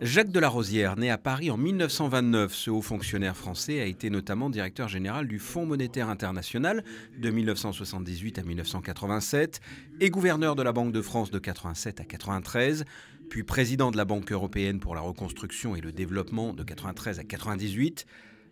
Jacques Delarosière, né à Paris en 1929, ce haut fonctionnaire français a été notamment directeur général du Fonds monétaire international de 1978 à 1987 et gouverneur de la Banque de France de 87 à 93, puis président de la Banque européenne pour la reconstruction et le développement de 93 à 98.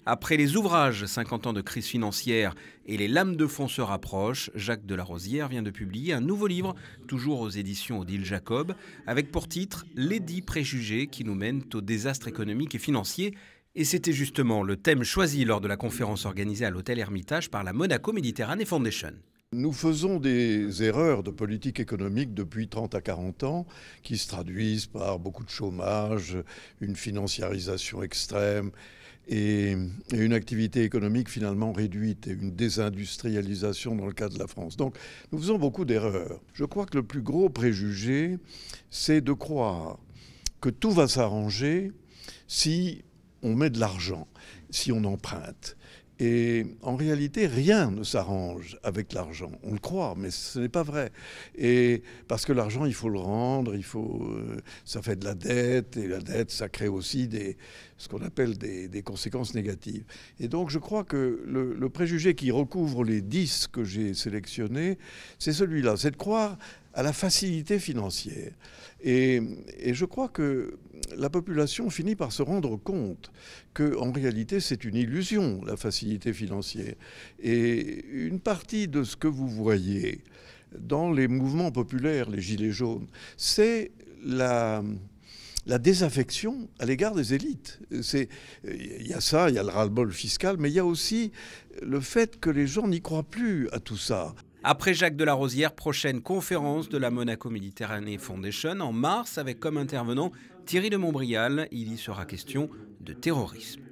Après les ouvrages 50 ans de crise financière et les lames de fond se rapprochent, Jacques Delarosière vient de publier un nouveau livre, toujours aux éditions Odile Jacob, avec pour titre Les dix préjugés qui nous mènent au désastre économique et financier. Et c'était justement le thème choisi lors de la conférence organisée à l'hôtel Hermitage par la Monaco Mediterranean Foundation. Nous faisons des erreurs de politique économique depuis 30 à 40 ans qui se traduisent par beaucoup de chômage, une financiarisation extrême et, une activité économique finalement réduite et une désindustrialisation dans le cas de la France. Donc nous faisons beaucoup d'erreurs. Je crois que le plus gros préjugé, c'est de croire que tout va s'arranger si on met de l'argent, si on emprunte. Et en réalité, rien ne s'arrange avec l'argent. On le croit, mais ce n'est pas vrai. Et parce que l'argent, il faut le rendre, il faut, euh, ça fait de la dette, et la dette, ça crée aussi des, ce qu'on appelle des, conséquences négatives. Et donc, je crois que le, préjugé qui recouvre les 10 que j'ai sélectionnés, c'est celui-là, c'est de croire à la facilité financière. Et, et je crois que la population finit par se rendre compte que, en réalité, c'est une illusion, la facilité financière. Et une partie de ce que vous voyez dans les mouvements populaires, les Gilets jaunes, c'est la, la désaffection à l'égard des élites. Il y a ça, il y a le ras-le-bol fiscal, mais il y a aussi le fait que les gens n'y croient plus à tout ça. Après Jacques Delarosière, prochaine conférence de la Monaco Méditerranée Foundation en mars avec comme intervenant Thierry de Montbrial. Il y sera question de terrorisme.